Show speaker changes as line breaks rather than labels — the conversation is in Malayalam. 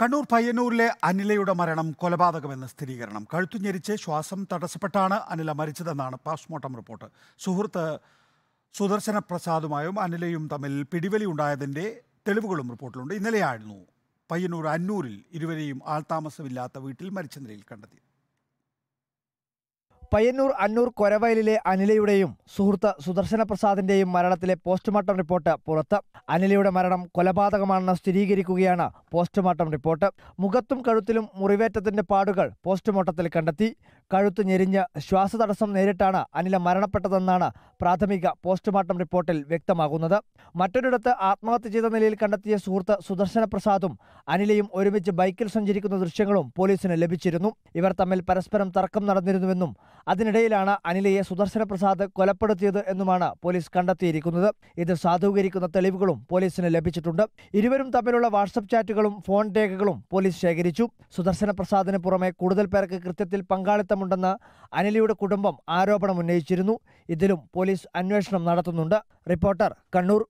കണ്ണൂർ പയ്യന്നൂരിലെ അനിലയുടെ മരണം കൊലപാതകമെന്ന സ്ഥിരീകരണം കഴുത്തു ഞെരിച്ച് ശ്വാസം തടസ്സപ്പെട്ടാണ് അനില മരിച്ചതെന്നാണ് പോസ്റ്റ്മോർട്ടം റിപ്പോർട്ട് സുഹൃത്ത് സുദർശന പ്രസാദുമായും അനിലയും തമ്മിൽ പിടിവലി ഉണ്ടായതിൻ്റെ തെളിവുകളും റിപ്പോർട്ടിലുണ്ട് ഇന്നലെയായിരുന്നു പയ്യന്നൂർ അന്നൂരിൽ ഇരുവരെയും ആൾതാമസമില്ലാത്ത വീട്ടിൽ മരിച്ച നിലയിൽ കണ്ടെത്തിയത്
പയ്യന്നൂർ അന്നൂർ കൊരവയലിലെ അനിലയുടെയും സുഹൃത്ത് സുദർശന പ്രസാദിന്റെയും മരണത്തിലെ പോസ്റ്റ്മോർട്ടം റിപ്പോർട്ട് പുറത്ത് അനിലയുടെ മരണം കൊലപാതകമാണെന്ന് സ്ഥിരീകരിക്കുകയാണ് പോസ്റ്റ്മോർട്ടം റിപ്പോർട്ട് മുഖത്തും കഴുത്തിലും മുറിവേറ്റത്തിന്റെ പാടുകൾ പോസ്റ്റ്മോർട്ടത്തിൽ കണ്ടെത്തി കഴുത്ത് ഞെരിഞ്ഞ് ശ്വാസതടസ്സം നേരിട്ടാണ് അനില മരണപ്പെട്ടതെന്നാണ് പ്രാഥമിക പോസ്റ്റ്മോർട്ടം റിപ്പോർട്ടിൽ വ്യക്തമാകുന്നത് മറ്റൊരിടത്ത് ആത്മഹത്യ ചെയ്ത നിലയിൽ കണ്ടെത്തിയ സുഹൃത്ത് സുദർശന പ്രസാദും അനിലയും ഒരുമിച്ച് ബൈക്കിൽ സഞ്ചരിക്കുന്ന ദൃശ്യങ്ങളും പോലീസിന് ലഭിച്ചിരുന്നു ഇവർ തമ്മിൽ പരസ്പരം തർക്കം നടന്നിരുന്നുവെന്നും അതിനിടയിലാണ് അനിലയെ സുദർശന പ്രസാദ് കൊലപ്പെടുത്തിയത് എന്നുമാണ് പോലീസ് കണ്ടെത്തിയിരിക്കുന്നത് ഇത് സാധൂകരിക്കുന്ന തെളിവുകളും പോലീസിന് ലഭിച്ചിട്ടുണ്ട് ഇരുവരും തമ്മിലുള്ള വാട്സപ്പ് ചാറ്റുകളും ഫോൺ രേഖകളും പോലീസ് ശേഖരിച്ചു സുദർശന പ്രസാദിന് പുറമെ കൂടുതൽ പേർക്ക് കൃത്യത്തിൽ പങ്കാളിത്തമുണ്ടെന്ന് അനിലയുടെ കുടുംബം ആരോപണം ഉന്നയിച്ചിരുന്നു ഇതിലും പോലീസ് അന്വേഷണം നടത്തുന്നുണ്ട് റിപ്പോർട്ടർ കണ്ണൂർ